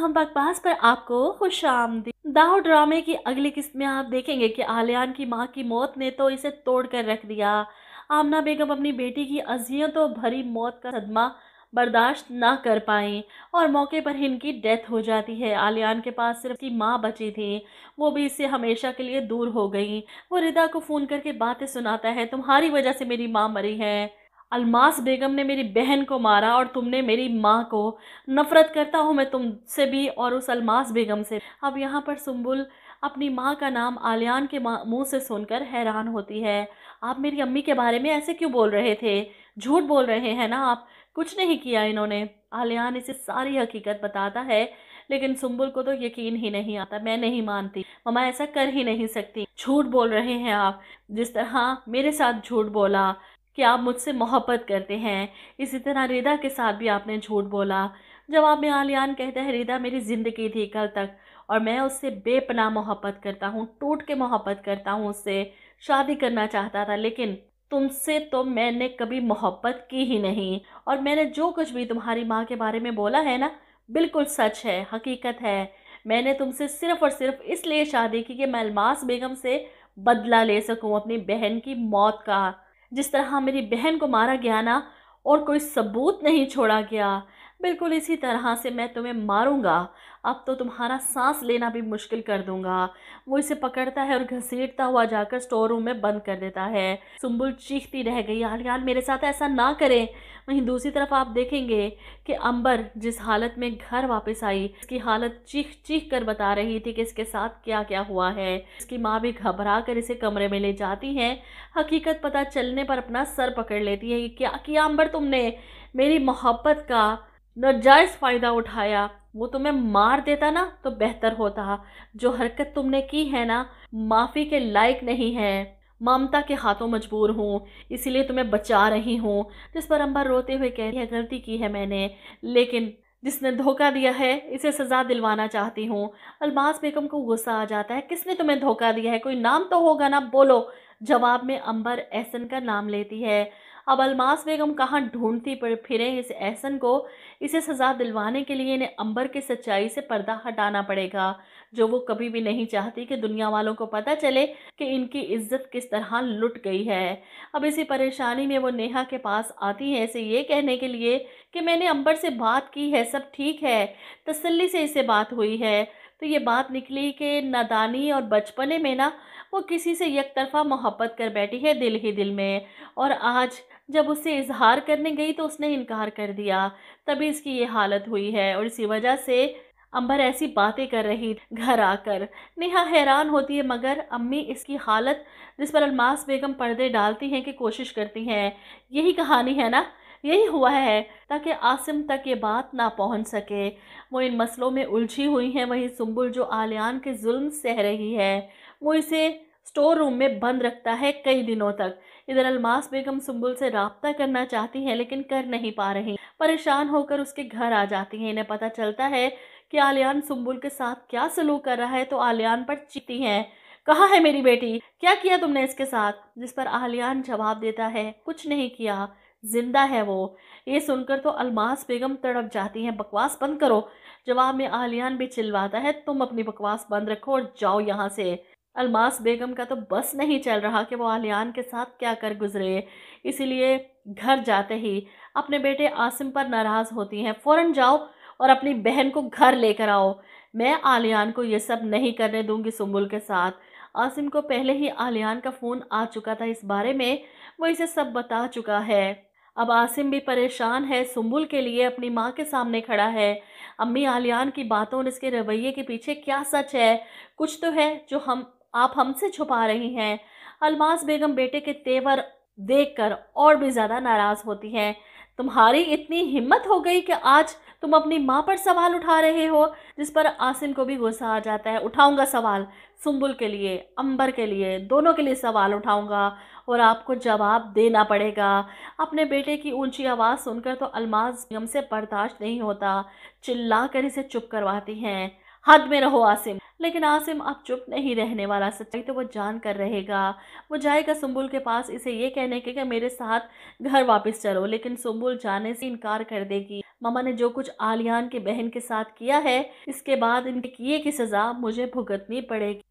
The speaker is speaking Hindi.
हम बकवास पर आपको खुश आमदी दाऊ ड्रामे की अगली किस्त में आप देखेंगे कि आलियान की माँ की मौत ने तो इसे तोड़ कर रख दिया आमना बेगम अपनी बेटी की अजियतों भरी मौत का सदमा बर्दाश्त ना कर पाए और मौके पर इनकी डेथ हो जाती है आलियान के पास सिर्फ की माँ बची थी वो भी इससे हमेशा के लिए दूर हो गई वो रिदा को फ़ोन करके बातें सुनाता है तुम्हारी वजह से मेरी माँ मरी है अलमास बेगम ने मेरी बहन को मारा और तुमने मेरी माँ को नफ़रत करता हूँ मैं तुमसे भी और उस अलमास बेगम से अब यहाँ पर सुम्बुल अपनी माँ का नाम आलियान के मुंह से सुनकर हैरान होती है आप मेरी अम्मी के बारे में ऐसे क्यों बोल रहे थे झूठ बोल रहे हैं ना आप कुछ नहीं किया इन्होंने आलियान इसे सारी हकीकत बताता है लेकिन सुम्बुल को तो यकीन ही नहीं आता मैं नहीं मानती ममा ऐसा कर ही नहीं सकती झूठ बोल रहे हैं आप जिस तरह मेरे साथ झूठ बोला कि आप मुझसे मोहब्बत करते हैं इसी तरह रीदा के साथ भी आपने झूठ बोला जवाब में आलियान कहता है रीदा मेरी ज़िंदगी थी कल तक और मैं उससे बेपना मोहब्बत करता हूँ टूट के मोहब्बत करता हूँ उससे शादी करना चाहता था लेकिन तुमसे तो मैंने कभी मोहब्बत की ही नहीं और मैंने जो कुछ भी तुम्हारी माँ के बारे में बोला है ना बिल्कुल सच है हकीकत है मैंने तुमसे सिर्फ़ और सिर्फ इसलिए शादी की कि मैं अलमास बेगम से बदला ले सकूँ अपनी बहन की मौत का जिस तरह मेरी बहन को मारा गया ना और कोई सबूत नहीं छोड़ा गया बिल्कुल इसी तरह से मैं तुम्हें मारूंगा अब तो तुम्हारा सांस लेना भी मुश्किल कर दूंगा वो इसे पकड़ता है और घसीटता हुआ जाकर स्टोर रूम में बंद कर देता है सुम्बुल चीखती रह गई यार यार मेरे साथ ऐसा ना करें वहीं दूसरी तरफ आप देखेंगे कि अंबर जिस हालत में घर वापस आई इसकी हालत चीख चीख कर बता रही थी कि इसके साथ क्या क्या हुआ है इसकी माँ भी घबरा कर इसे कमरे में ले जाती है हकीकत पता चलने पर अपना सर पकड़ लेती है कि क्या किया अंबर तुमने मेरी मोहब्बत का नजायज़ फ़ायदा उठाया वो तुम्हें मार देता ना तो बेहतर होता जो हरकत तुमने की है ना माफ़ी के लायक नहीं है ममता के हाथों मजबूर हूँ इसीलिए तुम्हें बचा रही हूँ जिस पर अंबर रोते हुए कह रही है गलती की है मैंने लेकिन जिसने धोखा दिया है इसे सज़ा दिलवाना चाहती हूँ अलमास बेगम को गुस्सा आ जाता है किसने तुम्हें धोखा दिया है कोई नाम तो होगा ना बोलो जवाब में अंबर एहसन का नाम लेती है अब अलमास बेगम कहाँ ढूंढती पर फिरें इस एहसन को इसे सज़ा दिलवाने के लिए इन्हें अंबर की सच्चाई से पर्दा हटाना पड़ेगा जो वो कभी भी नहीं चाहती कि दुनिया वालों को पता चले कि इनकी इज्जत किस तरह लुट गई है अब इसी परेशानी में वो नेहा के पास आती है इसे ये कहने के लिए कि मैंने अंबर से बात की है सब ठीक है तसल्ली से इससे बात हुई है तो ये बात निकली कि नदानी और बचपने में ना वो किसी से एक तरफ़ा मोहब्बत कर बैठी है दिल ही दिल में और आज जब उससे इजहार करने गई तो उसने इनकार कर दिया तभी इसकी ये हालत हुई है और इसी वजह से अंबर ऐसी बातें कर रही घर आकर नेहा हैरान होती है मगर अम्मी इसकी हालत जिस पर अलमास बेगम पर्दे डालती हैं कि कोशिश करती हैं यही कहानी है ना यही हुआ है ताकि आसिम तक ये बात ना पहुंच सके वो इन मसलों में उलझी हुई हैं वहीं सुम्बुल जो आलियान के जुल्म सह रही है वो इसे स्टोर रूम में बंद रखता है कई दिनों तक इधर अलमास बेगम सुम्बुल से रबता करना चाहती हैं लेकिन कर नहीं पा रही परेशान होकर उसके घर आ जाती हैं इन्हें पता चलता है कि आलियान सुम्बुल के साथ क्या सलूक कर रहा है तो आलियान पर चीती हैं कहाँ है मेरी बेटी क्या किया तुमने इसके साथ जिस पर आलियान जवाब देता है कुछ नहीं किया जिंदा है वो ये सुनकर तो अलमास बेगम तड़प जाती हैं बकवास बंद करो जवाब में आलियान भी चिल्लाता है तुम अपनी बकवास बंद रखो और जाओ यहाँ से अलमास बेगम का तो बस नहीं चल रहा कि वो आलियान के साथ क्या कर गुजरे इसीलिए घर जाते ही अपने बेटे आसिम पर नाराज़ होती हैं फ़ौरन जाओ और अपनी बहन को घर लेकर आओ मैं आलियान को ये सब नहीं करने दूंगी सुम्बुल के साथ आसिम को पहले ही आलियान का फ़ोन आ चुका था इस बारे में वो इसे सब बता चुका है अब आसिम भी परेशान है सुम्बुल के लिए अपनी माँ के सामने खड़ा है अम्मी आलियान की बातों और इसके रवैये के पीछे क्या सच है कुछ तो है जो हम आप हमसे छुपा रही हैं अलमास बेगम बेटे के तेवर देखकर और भी ज़्यादा नाराज़ होती हैं तुम्हारी इतनी हिम्मत हो गई कि आज तुम अपनी माँ पर सवाल उठा रहे हो जिस पर आसिम को भी गुस्सा आ जाता है उठाऊंगा सवाल सुम्बुल के लिए अंबर के लिए दोनों के लिए सवाल उठाऊंगा और आपको जवाब देना पड़ेगा अपने बेटे की ऊंची आवाज़ सुनकर तो अलमाज गम से बर्दाश्त नहीं होता चिल्ला कर इसे चुप करवाती हैं हद में रहो आसिम लेकिन आसिम अब चुप नहीं रहने वाला सच्चाई तो वो जान कर रहेगा वो जाएगा सुम्बुल के पास इसे ये कहने के कि मेरे साथ घर वापस चलो लेकिन सुम्बुल जाने से इनकार कर देगी मामा ने जो कुछ आलियान के बहन के साथ किया है इसके बाद इनके किए की सज़ा मुझे भुगतनी पड़ेगी